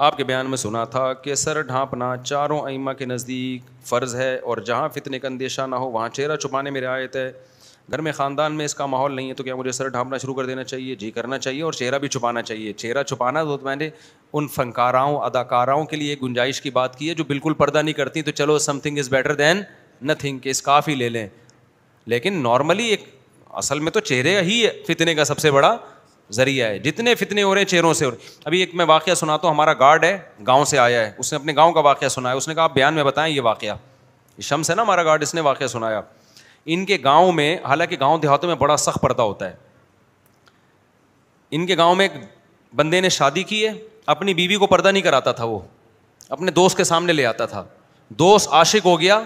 आपके बयान में सुना था कि सर ढांपना चारों अइमा के नज़दीक फ़र्ज़ है और जहाँ फितने का अंदेशा ना हो वहाँ चेहरा छुपाने में रियायत है घर में ख़ानदान में इसका माहौल नहीं है तो क्या मुझे सर ढांपना शुरू कर देना चाहिए जी करना चाहिए और चेहरा भी छुपाना चाहिए चेहरा छुपाना तो मैंने उन फनकाराओं अदाकाराओं के लिए गुंजाइश की बात की है जो बिल्कुल पर्दा नहीं करती तो चलो something is better than nothing के इस काफ़ी ले लें लेकिन नॉर्मली एक असल में तो चेहरे ही फितने का सबसे बड़ा जरिया है जितने फितने हो रहे हैं चेहरों से हो रहे अभी एक मैं वाक़ सुनाता हूँ हमारा गार्ड है गाँव से आया है उसने अपने गाँव का वाक़ सुनाया उसने कहा आप बयान में बताएं ये वाक़ शम्स है ना हमारा गार्ड इसने वाक़ सुनाया इनके गाँव में हालांकि गाँव देहातों में बड़ा सख्त पर्दा होता है इनके गाँव में एक बंदे ने शादी की है अपनी बीवी को पर्दा नहीं कराता था वो अपने दोस्त के सामने ले आता था दोस्त आशिक हो गया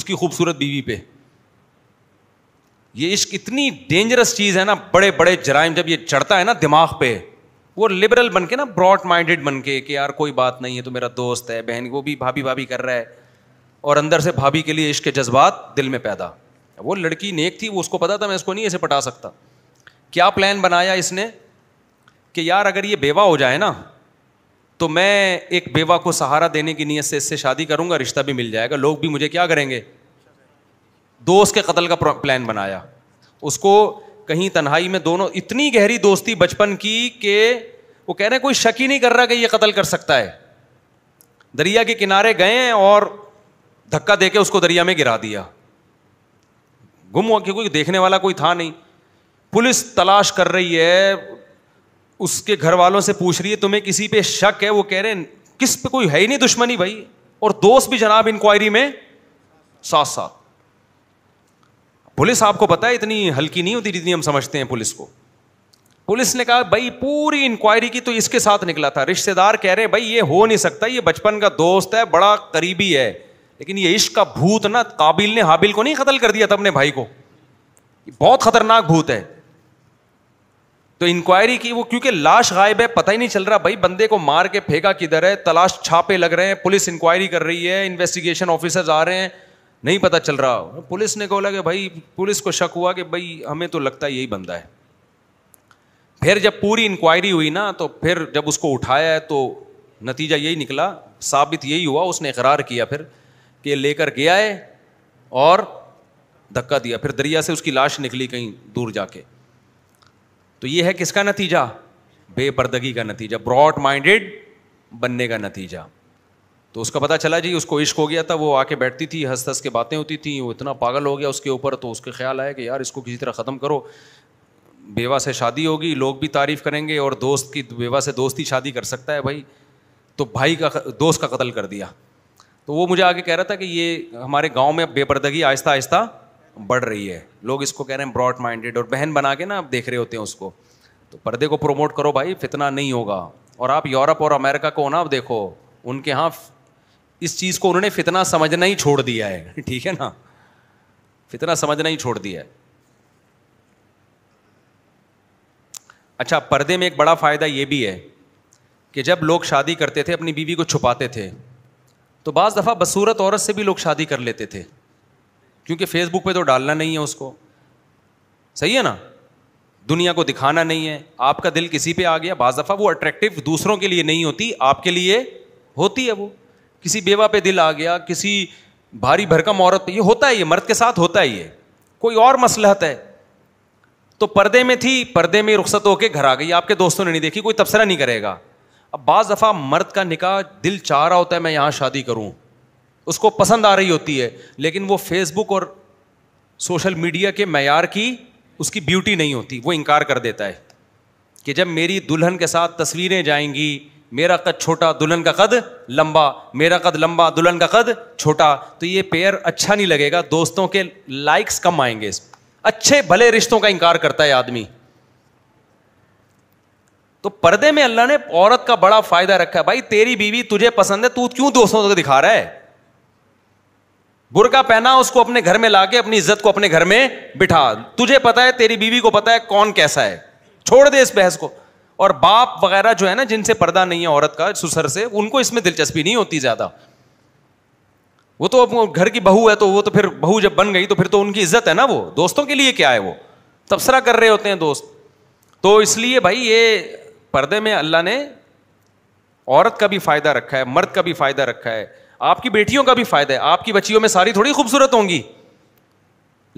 उसकी खूबसूरत बीवी पे ये इश्क इतनी डेंजरस चीज़ है ना बड़े बड़े जराइम जब ये चढ़ता है ना दिमाग पे वो लिबरल बन के ना ब्रॉड माइंडेड बन के कि यार कोई बात नहीं है तो मेरा दोस्त है बहन वो भी भाभी भाभी कर रहा है और अंदर से भाभी के लिए इश्क के जज्बात दिल में पैदा वो लड़की नेक थी वो उसको पता था मैं इसको नहीं ऐसे पटा सकता क्या प्लान बनाया इसने कि यार अगर ये बेवा हो जाए ना तो मैं एक बेवा को सहारा देने की नीयत से इससे शादी करूंगा रिश्ता भी मिल जाएगा लोग भी मुझे क्या करेंगे दोस्त के कत्ल का प्लान बनाया उसको कहीं तन्हाई में दोनों इतनी गहरी दोस्ती बचपन की कि वो कह रहे हैं कोई शक ही नहीं कर रहा कि ये कत्ल कर सकता है दरिया के किनारे गए और धक्का देके उसको दरिया में गिरा दिया गुम हुआ क्योंकि देखने वाला कोई था नहीं पुलिस तलाश कर रही है उसके घर वालों से पूछ रही है तुम्हें किसी पे शक है वो कह रहे हैं किस पे कोई है ही नहीं दुश्मनी भाई और दोस्त भी जनाब इंक्वायरी में साथ साथ पुलिस आपको पता है इतनी हल्की नहीं होती जितनी हम समझते हैं पुलिस को पुलिस ने कहा भाई पूरी इंक्वायरी की तो इसके साथ निकला था रिश्तेदार कह रहे हैं भाई ये हो नहीं सकता ये बचपन का दोस्त है बड़ा करीबी है लेकिन ये इश्क का भूत ना काबिल ने हाबिल को नहीं कतल कर दिया था अपने भाई को बहुत खतरनाक भूत है तो इंक्वायरी की वो क्योंकि लाश गायब है पता ही नहीं चल रहा भाई बंदे को मार के फेंका किधर है तलाश छापे लग रहे हैं पुलिस इंक्वायरी कर रही है इन्वेस्टिगेशन ऑफिसर्स आ रहे हैं नहीं पता चल रहा पुलिस ने बोला कि भाई पुलिस को शक हुआ कि भाई हमें तो लगता है यही बंदा है फिर जब पूरी इंक्वायरी हुई ना तो फिर जब उसको उठाया है तो नतीजा यही निकला साबित यही हुआ उसने इकरार किया फिर कि लेकर गया है और धक्का दिया फिर दरिया से उसकी लाश निकली कहीं दूर जाके तो ये है किसका नतीजा बेपर्दगी का नतीजा ब्रॉड माइंडेड बनने का नतीजा तो उसका पता चला जी उसको इश्क हो गया था वो आके बैठती थी हंस हंस के बातें होती थी वो इतना पागल हो गया उसके ऊपर तो उसके ख्याल आया कि यार इसको किसी तरह ख़त्म करो बेवा से शादी होगी लोग भी तारीफ़ करेंगे और दोस्त की बेवा से दोस्ती शादी कर सकता है भाई तो भाई का दोस्त का कत्ल कर दिया तो वो मुझे आगे कह रहा था कि ये हमारे गाँव में बेपर्दगी आहिस्ता आहिस्ता बढ़ रही है लोग इसको कह रहे हैं ब्रॉड माइंडेड और बहन बना के ना आप देख रहे होते हैं उसको तो पर्दे को प्रोमोट करो भाई फितना नहीं होगा और आप यूरोप और अमेरिका को ना आप देखो उनके यहाँ इस चीज़ को उन्होंने फितना समझना ही छोड़ दिया है ठीक है ना फितना समझना ही छोड़ दिया है अच्छा पर्दे में एक बड़ा फ़ायदा ये भी है कि जब लोग शादी करते थे अपनी बीवी को छुपाते थे तो बज़ दफ़ा बसूरत औरत से भी लोग शादी कर लेते थे क्योंकि फेसबुक पे तो डालना नहीं है उसको सही है ना दुनिया को दिखाना नहीं है आपका दिल किसी पे आ गया बज़ दफ़ा वो अट्रैक्टिव दूसरों के लिए नहीं होती आपके लिए होती है वो किसी बेवा पे दिल आ गया किसी भारी भरकम औरत पे ये होता है ये मर्द के साथ होता है ये कोई और मसलहत है तो पर्दे में थी पर्दे में रुखसत होकर घर आ गई आपके दोस्तों ने नहीं देखी कोई तबसरा नहीं करेगा अब बाज़ दफ़ा मर्द का निकाह दिल चाह रहा होता है मैं यहाँ शादी करूँ उसको पसंद आ रही होती है लेकिन वो फेसबुक और सोशल मीडिया के मैार की उसकी ब्यूटी नहीं होती वो इनकार कर देता है कि जब मेरी दुल्हन के साथ तस्वीरें जाएंगी मेरा कद छोटा दुल्हन का कद लंबा मेरा कद लंबा दुल्हन का कद छोटा तो ये पेयर अच्छा नहीं लगेगा दोस्तों के लाइक्स कम आएंगे इस अच्छे भले रिश्तों का इंकार करता है आदमी तो पर्दे में अल्लाह ने औरत का बड़ा फायदा रखा है भाई तेरी बीवी तुझे पसंद है तू क्यों दोस्तों को दिखा रहा है बुरका पहना उसको अपने घर में लाके अपनी इज्जत को अपने घर में बिठा तुझे पता है तेरी बीवी को पता है कौन कैसा है छोड़ दे इस बहस को और बाप वगैरह जो है ना जिनसे पर्दा नहीं है औरत का सुसर से उनको इसमें दिलचस्पी नहीं होती ज़्यादा वो तो अब घर की बहू है तो वो तो फिर बहू जब बन गई तो फिर तो उनकी इज्जत है ना वो दोस्तों के लिए क्या है वो तबसरा कर रहे होते हैं दोस्त तो इसलिए भाई ये पर्दे में अल्लाह ने औरत का भी फायदा रखा है मर्द का भी फायदा रखा है आपकी बेटियों का भी फायदा है आपकी बच्चियों में सारी थोड़ी खूबसूरत होंगी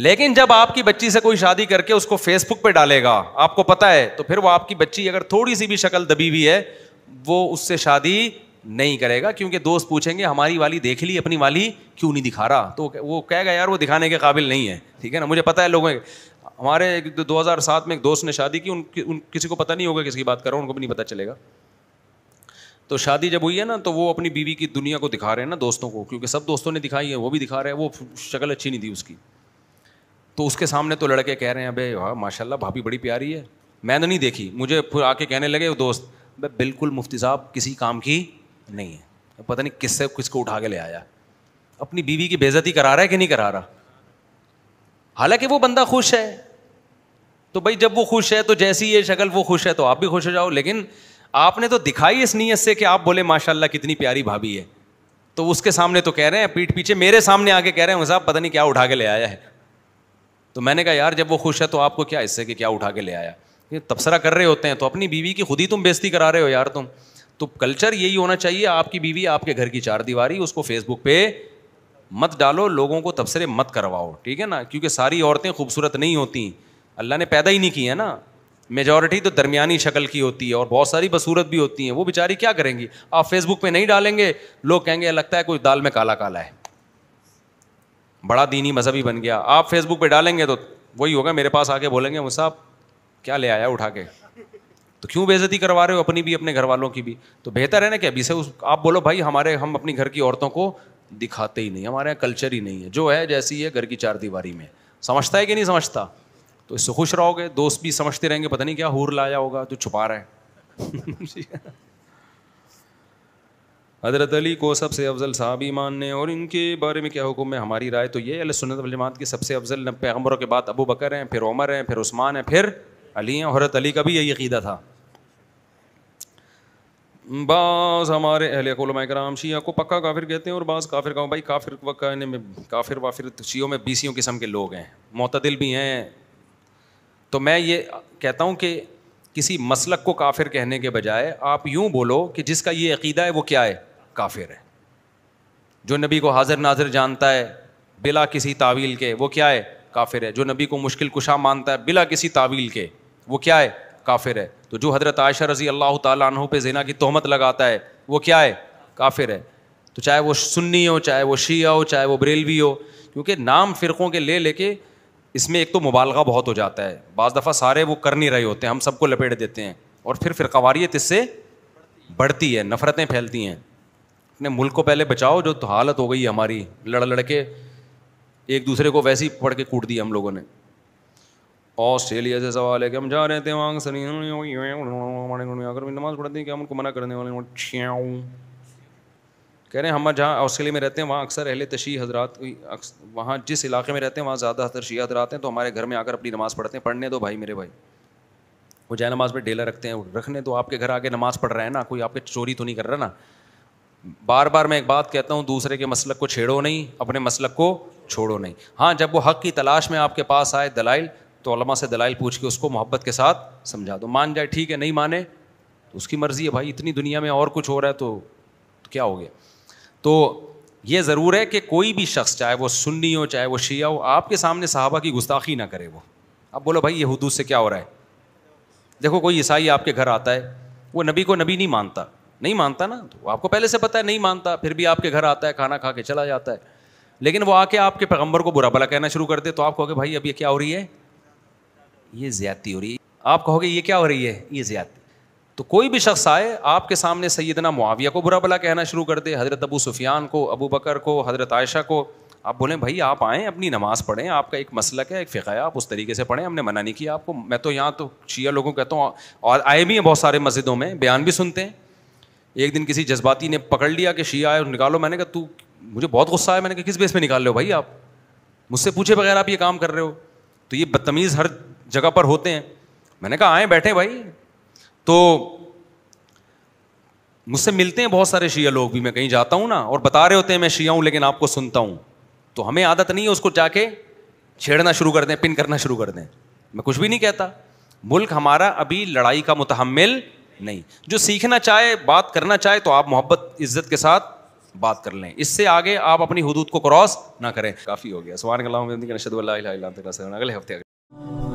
लेकिन जब आपकी बच्ची से कोई शादी करके उसको फेसबुक पे डालेगा आपको पता है तो फिर वो आपकी बच्ची अगर थोड़ी सी भी शक्ल दबी हुई है वो उससे शादी नहीं करेगा क्योंकि दोस्त पूछेंगे हमारी वाली देख ली अपनी वाली क्यों नहीं दिखा रहा तो वो कहेगा यार वो दिखाने के काबिल नहीं है ठीक है ना मुझे पता है लोगों हमारे दो हजार सात में एक दोस्त ने शादी की उन, उन किसी को पता नहीं होगा किसकी बात कर रहा हूँ उनको भी नहीं पता चलेगा तो शादी जब हुई है ना तो वो अपनी बीवी की दुनिया को दिखा रहे हैं ना दोस्तों को क्योंकि सब दोस्तों ने दिखाई है वो भी दिखा रहे हैं वो शक्ल अच्छी नहीं थी उसकी तो उसके सामने तो लड़के कह रहे हैं अबे वाह माशाल्लाह भाभी बड़ी प्यारी है मैं तो नहीं देखी मुझे फिर आके कहने लगे वो दोस्त बिल्कुल मुफ्ती साहब किसी काम की नहीं है पता नहीं किससे किसको उठा के ले आया अपनी बीवी की बेजती करा रहा है कि नहीं करा रहा हालांकि वो बंदा खुश है तो भाई जब वो खुश है तो जैसी ये शक्ल वो खुश है तो आप भी खुश हो जाओ लेकिन आपने तो दिखाई इस नीयत से कि आप बोले माशाल्लाह कितनी प्यारी भाभी है तो उसके सामने तो कह रहे हैं पीठ पीछे मेरे सामने आके कह रहे हैं साहब पता नहीं क्या उठा के ले आया है तो मैंने कहा यार जब वो खुश है तो आपको क्या इससे कि क्या उठा के ले आया ये तबसरा कर रहे होते हैं तो अपनी बीवी की खुद ही तुम बेजती करा रहे हो यार तुम तो कल्चर यही होना चाहिए आपकी बीवी आपके घर की चार दीवारी उसको फेसबुक पे मत डालो लोगों को तबसरे मत करवाओ ठीक है ना क्योंकि सारी औरतें खूबसूरत नहीं होती अल्लाह ने पैदा ही नहीं की है ना मेजॉरिटी तो दरमिया शक्ल की होती है और बहुत सारी बसूरत भी होती हैं वो बेचारी क्या करेंगी आप फेसबुक पे नहीं डालेंगे लोग कहेंगे लगता है कोई दाल में काला काला है बड़ा दीनी मजहबी बन गया आप फेसबुक पे डालेंगे तो वही होगा मेरे पास आके बोलेंगे वो साहब क्या ले आया उठा के तो क्यों बेजती करवा रहे हो अपनी भी अपने घर वालों की भी तो बेहतर है ना कि अभी से उस आप बोलो भाई हमारे हम अपनी घर की औरतों को दिखाते ही नहीं हमारे यहाँ कल्चर ही नहीं है जो है जैसी है घर की चार दीवारी में समझता है कि नहीं समझता तो इससे खुश रहोगे दोस्त भी समझते रहेंगे पता नहीं क्या हूर लाया होगा जो छुपा रहा है हज़रत अली को सबसे अफजल साहबी मानने और इनके बारे में क्या हुक्म है हमारी राय तो ये सुनत वजमात की सबसे अफजल पैगम्बरों के बाद अबू बकर हैं फिर उमर हैं फिर उस्मान हैं फिर अली हैं हरत अली का भी यही अकीदा था बाज़ हमारे अहल कराम शिया को पक्का काफिर कहते हैं और बाज़ काफिर का भाई काफिर वक्का में काफिर वाफिर तो शियों में बीसियों किस्म के लोग हैं मतदिल भी हैं तो मैं ये कहता हूँ कि किसी मसलक को काफिर कहने के बजाय आप यूँ बोलो कि जिसका ये अकीदा है वो क्या है काफिर है जो नबी को हाजिर नाजिर जानता है बिला किसी तावील के वो क्या है काफिर है जो नबी को मुश्किल कुशा मानता है बिला किसी तावील के वो क्या है काफिर है तो जो हज़रत आयशा रज़ी अल्लाह तहों पे जना की तहमत लगाता है वो क्या है काफिर है तो चाहे वो सुन्नी हो चाहे वो शिया हो चाहे वो बरेलवी हो क्योंकि नाम फ़िरक़ों के ले लेके इसमें एक तो मुबालगा बहुत हो जाता है बज़ दफ़ा सारे वो कर नहीं रहे होते हैं हम सबको लपेट देते हैं और फिर फिर कवारीत इससे बढ़ती है नफ़रतें फैलती हैं अपने मुल्क को पहले बचाओ जो तो हालत हो गई हमारी लड़ लड़के एक दूसरे को वैसे ही पढ़ के कूट दिया हम लोगों ने ऑस्ट्रेलिया से सवाल है कि हम जा रहे थे वहाँ सनी अगर नमाज पढ़ाते हैं क्या उनको मना करने वाले कह रहे हैं हम जहाँ ऑस्ट्रेलिया में रहते हैं वहाँ अक्सर अहले तशी हजरात वहाँ जिस इलाके में रहते हैं वहाँ ज़्यादा अतर शी हजरात हैं तो हमारे घर में आकर अपनी नमाज़ पढ़ते हैं पढ़ने दो भाई मेरे भाई वो जाए नमाज में डेला रखते हैं रखने तो आपके घर आके नमाज़ पढ़ रहे हैं ना कोई आपके चोरी तो नहीं कर रहा ना बार बार मैं एक बात कहता हूँ दूसरे के मसलक को छेड़ो नहीं अपने मसलक को छोड़ो नहीं हाँ जब वो हक की तलाश में आपके पास आए दलाइल तो अलमा से दलाइल पूछ के उसको मोहब्बत के साथ समझा दो मान जाए ठीक है नहीं माने तो उसकी मर्ज़ी है भाई इतनी दुनिया में और कुछ हो रहा है तो, तो क्या हो गया तो ये ज़रूर है कि कोई भी शख्स चाहे वो सुन्नी हो चाहे वो शिया हो आपके सामने साहबा की गुस्ताखी ना करे वो अब बोलो भाई ये हदूद से क्या हो रहा है देखो कोई ईसाई आपके घर आता है वो नबी को नबी नहीं मानता नहीं मानता ना तो आपको पहले से पता है नहीं मानता फिर भी आपके घर आता है खाना खा के चला जाता है लेकिन वो आके आपके पैगंबर को बुरा भला कहना शुरू कर दे तो आप कहोगे भाई अब ये क्या हो रही है ये ज्यादती हो रही है आप कहोगे ये क्या हो रही है ये ज्यादती तो कोई भी शख्स आए आपके सामने सैदना मुआविया को बुरा भला कहना शुरू कर दे हज़रत अबू सुफियान को अबू बकर को हज़रत आयशा को आप बोलें भाई आप आएँ अपनी नमाज़ पढ़ें आपका एक मसलक है एक फ़िका है आप उस तरीके से पढ़ें हमने मना नहीं किया आपको मैं तो यहाँ तो शिया लोगों को कहता हूँ और आए भी हैं बहुत सारे मस्जिदों में बयान भी सुनते हैं एक दिन किसी जज्बाती ने पकड़ लिया कि शी आए और निकालो मैंने कहा तू मुझे बहुत गुस्सा आया मैंने कहा किस बेस पे निकाल रहे हो भाई आप मुझसे पूछे बगैर आप ये काम कर रहे हो तो ये बदतमीज़ हर जगह पर होते हैं मैंने कहा आए बैठे भाई तो मुझसे मिलते हैं बहुत सारे शिया लोग भी मैं कहीं जाता हूँ ना और बता रहे होते हैं मैं शिया हूँ लेकिन आपको सुनता हूँ तो हमें आदत नहीं है उसको जाके छेड़ना शुरू कर दें पिन करना शुरू कर दें मैं कुछ भी नहीं कहता मुल्क हमारा अभी लड़ाई का मुतहमल नहीं जो सीखना चाहे बात करना चाहे तो आप मोहब्बत इज्जत के साथ बात कर लें इससे आगे आप अपनी हदूद को क्रॉस ना करें काफ़ी हो गया सुबह अगले हफ्ते